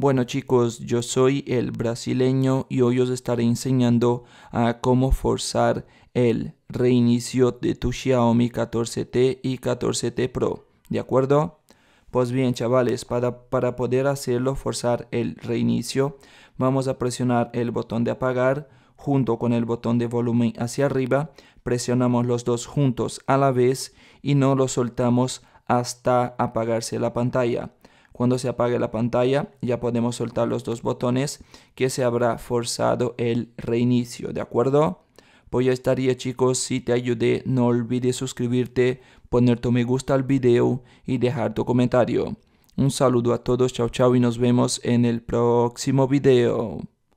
Bueno chicos, yo soy el brasileño y hoy os estaré enseñando a cómo forzar el reinicio de tu Xiaomi 14T y 14T Pro, ¿de acuerdo? Pues bien chavales, para, para poder hacerlo forzar el reinicio, vamos a presionar el botón de apagar junto con el botón de volumen hacia arriba, presionamos los dos juntos a la vez y no lo soltamos hasta apagarse la pantalla. Cuando se apague la pantalla ya podemos soltar los dos botones que se habrá forzado el reinicio, ¿de acuerdo? Pues ya estaría chicos, si te ayudé no olvides suscribirte, poner tu me gusta al video y dejar tu comentario. Un saludo a todos, chao chao y nos vemos en el próximo video.